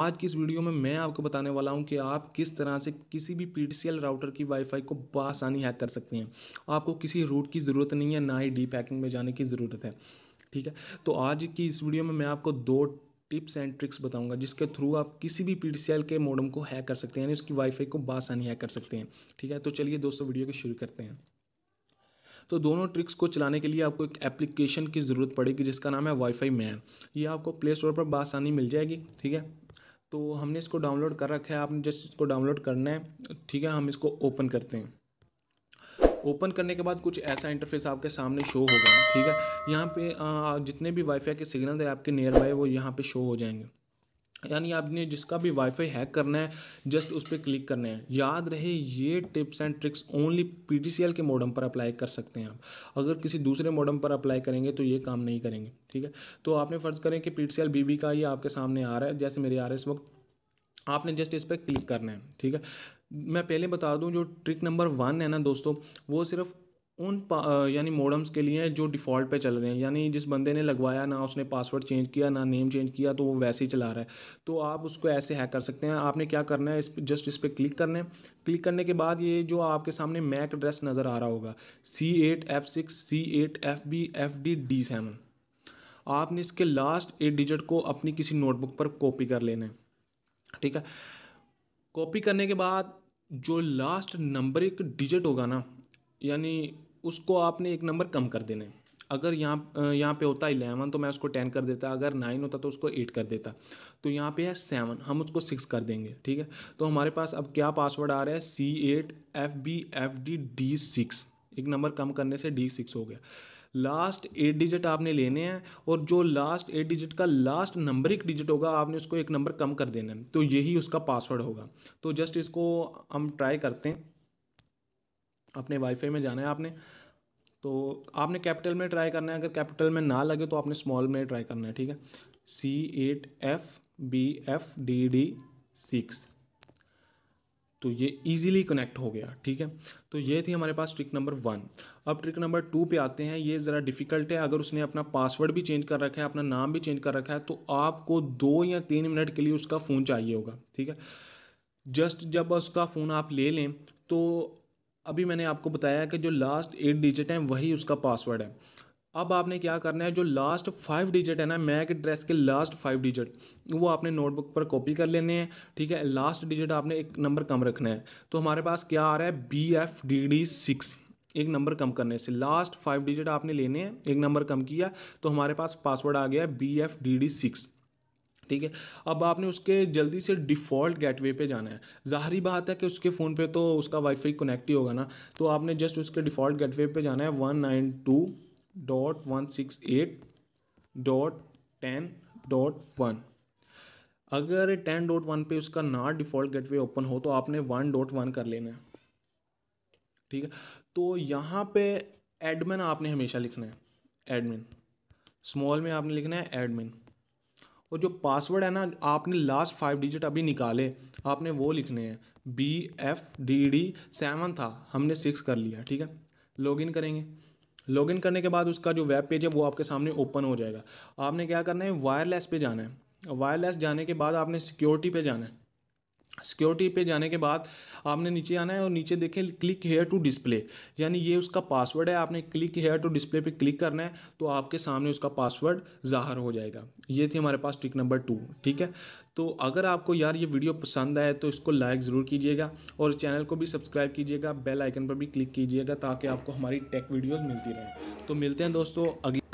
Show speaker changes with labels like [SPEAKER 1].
[SPEAKER 1] आज की इस वीडियो में मैं आपको बताने वाला हूं कि आप किस तरह से किसी भी पी राउटर की वाईफाई को बासानी हैक कर सकते हैं आपको किसी रूट की ज़रूरत नहीं है ना ही डी पैकिंग में जाने की ज़रूरत है ठीक है तो आज की इस वीडियो में मैं आपको दो टिप्स एंड ट्रिक्स बताऊंगा जिसके थ्रू आप किसी भी पी के मॉडम को हैक कर सकते हैं यानी उसकी वाईफाई को बासानी हैक कर सकते हैं ठीक है तो चलिए दोस्तों वीडियो को शुरू करते हैं तो दोनों ट्रिक्स को चलाने के लिए आपको एक एप्लीकेशन की ज़रूरत पड़ेगी जिसका नाम है वाईफाई मैन ये आपको प्ले स्टोर पर बासानी मिल जाएगी ठीक है तो हमने इसको डाउनलोड कर रखा है आपने जस्ट इसको डाउनलोड करना है ठीक है हम इसको ओपन करते हैं ओपन करने के बाद कुछ ऐसा इंटरफेस आपके सामने शो होगा ठीक है यहाँ पे जितने भी वाईफाई के सिग्नल है आपके नियर बाय वो यहाँ पे शो हो जाएंगे यानी आपने जिसका भी वाईफाई हैक करना है जस्ट उस पर क्लिक करना है याद रहे ये tips and tricks only P K modem पर अप्लाई कर सकते हैं आप अगर किसी दूसरे मॉडम पर अप्लाई करेंगे तो ये काम नहीं करेंगे ठीक है तो आपने फ़र्ज़ करें कि पी बीबी का ये आपके सामने आ रहा है जैसे मेरे आ रहे इस वक्त आपने जस्ट इस पर क्लिक करना है ठीक है मैं पहले बता दूं जो ट्रिक नंबर वन है ना दोस्तों वो सिर्फ उन यानी मोडम्स के लिए जो डिफ़ॉल्ट पे चल रहे हैं यानी जिस बंदे ने लगवाया ना उसने पासवर्ड चेंज किया ना नेम चेंज किया तो वो वैसे ही चला रहा है तो आप उसको ऐसे हैक कर सकते हैं आपने क्या करना है इस जस्ट इस पर क्लिक करना है क्लिक करने के बाद ये जो आपके सामने मैक एड्रेस नज़र आ रहा होगा C eight F six C eight F B F D D seven आपने इसके लास्ट एट डिजिट को अपनी किसी नोटबुक पर कॉपी कर लेना है ठीक है कॉपी करने के बाद जो लास्ट नंबर एक डिजिट होगा ना यानी उसको आपने एक नंबर कम कर देना है अगर यहाँ यहाँ पे होता इलेवन तो मैं उसको टेन कर देता अगर नाइन होता तो उसको एट कर देता तो यहाँ पे है सेवन हम उसको सिक्स कर देंगे ठीक है तो हमारे पास अब क्या पासवर्ड आ रहा है C eight F B F D D six एक नंबर कम करने से डी सिक्स हो गया लास्ट एट डिजिट आपने लेने हैं और जो लास्ट एट डिजिट का लास्ट नंबर एक डिजिट होगा आपने उसको एक नंबर कम कर देना है तो यही उसका पासवर्ड होगा तो जस्ट इसको हम ट्राई करते हैं अपने वाईफाई में जाना है आपने तो आपने कैपिटल में ट्राई करना है अगर कैपिटल में ना लगे तो आपने स्मॉल में ट्राई करना है ठीक है C eight F B F D D six तो ये इजीली कनेक्ट हो गया ठीक है तो ये थी हमारे पास ट्रिक नंबर वन अब ट्रिक नंबर टू पे आते हैं ये ज़रा डिफ़िकल्ट है अगर उसने अपना पासवर्ड भी चेंज कर रखा है अपना नाम भी चेंज कर रखा है तो आपको दो या तीन मिनट के लिए उसका फ़ोन चाहिए होगा ठीक है जस्ट जब उसका फ़ोन आप ले लें तो अभी मैंने आपको बताया कि जो लास्ट एट डिजिट है वही उसका पासवर्ड है अब आपने क्या करना है जो लास्ट फाइव डिजिट है ना मैक एड्रेस के लास्ट फाइव डिजिट वो आपने नोटबुक पर कॉपी कर लेने हैं ठीक है लास्ट डिजिट आपने एक नंबर कम रखना है तो हमारे पास क्या आ रहा है B F D D six एक नंबर कम करने से लास्ट फाइव डिजिट आपने लेने हैं एक नंबर कम किया तो हमारे पास पासवर्ड आ गया है B F D D six ठीक है अब आपने उसके जल्दी से डिफ़ॉल्ट गेटवे पे जाना है ज़ाहरी बात है कि उसके फ़ोन पे तो उसका वाईफाई कनेक्ट ही होगा ना तो आपने जस्ट उसके डिफ़ॉल्ट गेटवे पे जाना है one nine two dot one six eight dot ten dot one अगर टेन डॉट वन पे उसका ना डिफ़ॉल्ट गेटवे ओपन हो तो आपने वन डॉट वन कर लेना है ठीक है तो यहाँ पे एडमिन आपने हमेशा लिखना है एडमिन स्मॉल में आपने लिखना है एडमिन और जो पासवर्ड है ना आपने लास्ट फाइव डिजिट अभी निकाले आपने वो लिखने हैं B F D D seven था हमने सिक्स कर लिया ठीक है लॉगिन करेंगे लॉगिन करने के बाद उसका जो वेब पेज है वो आपके सामने ओपन हो जाएगा आपने क्या करना है वायरलेस पे जाना है वायरलेस जाने के बाद आपने सिक्योरिटी पे जाना है सिक्योरिटी पे जाने के बाद आपने नीचे आना है और नीचे देखें क्लिक हेयर टू डिस्प्ले यानी ये उसका पासवर्ड है आपने क्लिक हेयर टू डिस्प्ले पे क्लिक करना है तो आपके सामने उसका पासवर्ड ज़ाहर हो जाएगा ये थी हमारे पास ट्रिक नंबर टू ठीक है तो अगर आपको यार ये वीडियो पसंद आए तो इसको लाइक ज़रूर कीजिएगा और चैनल को भी सब्सक्राइब कीजिएगा बेल आइकन पर भी क्लिक कीजिएगा ताकि आपको हमारी टेक वीडियोज़ मिलती रहें तो मिलते हैं दोस्तों अगली